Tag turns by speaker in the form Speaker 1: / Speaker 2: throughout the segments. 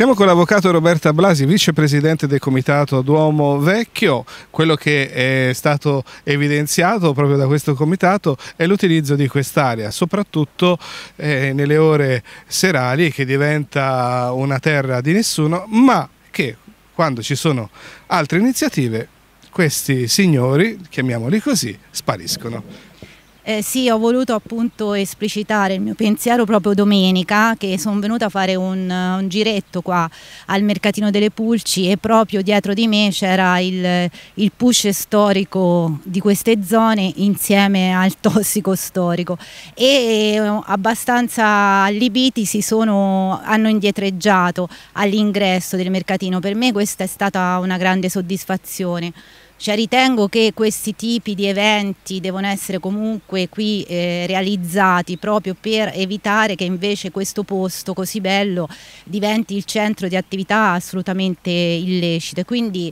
Speaker 1: Siamo con l'avvocato Roberta Blasi, vicepresidente del comitato Duomo Vecchio. Quello che è stato evidenziato proprio da questo comitato è l'utilizzo di quest'area, soprattutto eh, nelle ore serali che diventa una terra di nessuno, ma che quando ci sono altre iniziative questi signori, chiamiamoli così, spariscono.
Speaker 2: Eh, sì, ho voluto appunto esplicitare il mio pensiero proprio domenica che sono venuta a fare un, eh, un, giretto qua al mercatino delle pulci e proprio dietro di me c'era il, il push storico di queste zone insieme al tossico storico e eh, abbastanza allibiti si sono, hanno indietreggiato all'ingresso del mercatino. Per me questa è stata una grande soddisfazione. Cioè ritengo che questi tipi di eventi devono essere comunque qui eh, realizzati proprio per evitare che invece questo posto così bello diventi il centro di attività assolutamente illecite. Quindi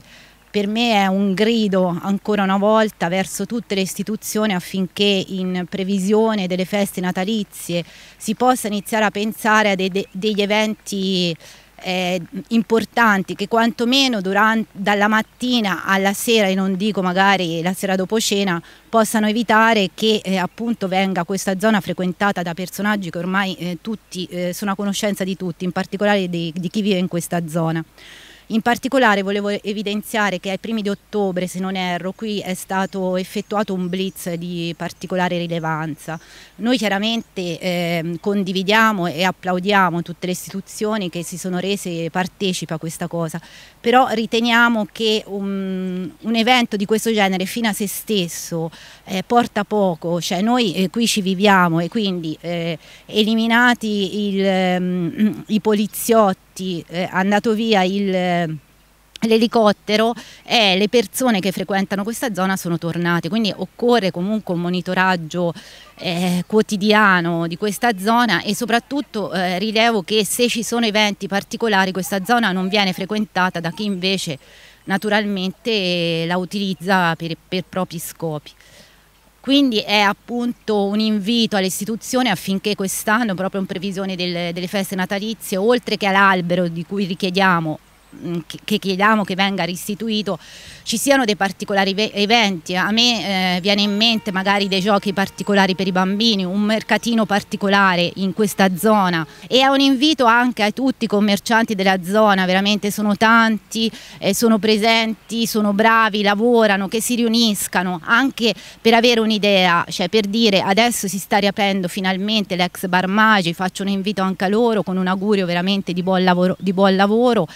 Speaker 2: per me è un grido ancora una volta verso tutte le istituzioni affinché in previsione delle feste natalizie si possa iniziare a pensare a de degli eventi eh, importanti che quantomeno durante, dalla mattina alla sera e non dico magari la sera dopo cena possano evitare che eh, appunto venga questa zona frequentata da personaggi che ormai eh, tutti eh, sono a conoscenza di tutti, in particolare di, di chi vive in questa zona. In particolare volevo evidenziare che ai primi di ottobre, se non erro, qui è stato effettuato un blitz di particolare rilevanza. Noi chiaramente eh, condividiamo e applaudiamo tutte le istituzioni che si sono rese partecipa a questa cosa, però riteniamo che un, un evento di questo genere fino a se stesso eh, porta poco, cioè noi eh, qui ci viviamo e quindi eh, eliminati il, ehm, i poliziotti, è eh, andato via il eh, l'elicottero e le persone che frequentano questa zona sono tornate, quindi occorre comunque un monitoraggio eh, quotidiano di questa zona e soprattutto eh, rilevo che se ci sono eventi particolari questa zona non viene frequentata da chi invece naturalmente la utilizza per, per propri scopi. Quindi è appunto un invito all'istituzione affinché quest'anno, proprio in previsione del, delle feste natalizie, oltre che all'albero di cui richiediamo Mm, che chiediamo che venga restituito ci siano dei particolari eventi a me eh, viene in mente magari dei giochi particolari per i bambini un mercatino particolare in questa zona e è un invito anche a tutti i commercianti della zona veramente sono tanti eh, sono presenti sono bravi lavorano che si riuniscano anche per avere un'idea cioè per dire adesso si sta riaprendo finalmente l'ex bar Magi faccio un invito anche a loro con un augurio veramente di buon lavoro, di buon lavoro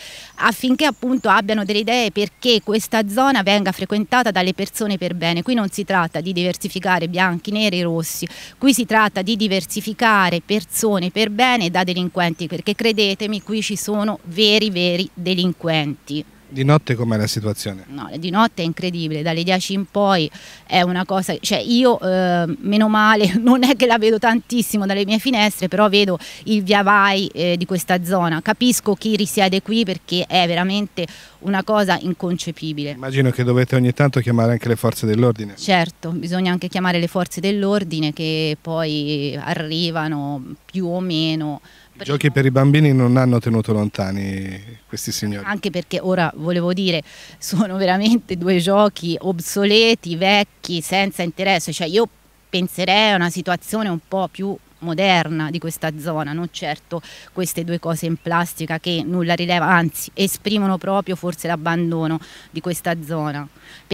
Speaker 2: affinché appunto abbiano delle idee perché questa zona venga frequentata dalle persone per bene. Qui non si tratta di diversificare bianchi, neri, rossi, qui si tratta di diversificare persone per bene da delinquenti perché credetemi qui ci sono veri veri delinquenti.
Speaker 1: Di notte com'è la situazione?
Speaker 2: No, di notte è incredibile, dalle 10 in poi è una cosa, cioè io eh, meno male non è che la vedo tantissimo dalle mie finestre, però vedo il via vai eh, di questa zona, capisco chi risiede qui perché è veramente una cosa inconcepibile. Immagino
Speaker 1: che dovete ogni tanto chiamare anche le forze dell'ordine.
Speaker 2: Certo, bisogna anche chiamare le forze dell'ordine che poi arrivano più o meno i giochi
Speaker 1: per i bambini non hanno tenuto lontani questi signori.
Speaker 2: Anche perché ora volevo dire, sono veramente due giochi obsoleti, vecchi, senza interesse. Cioè io penserei a una situazione un po' più moderna di questa zona, non certo queste due cose in plastica che nulla rileva, anzi esprimono proprio forse l'abbandono di questa zona.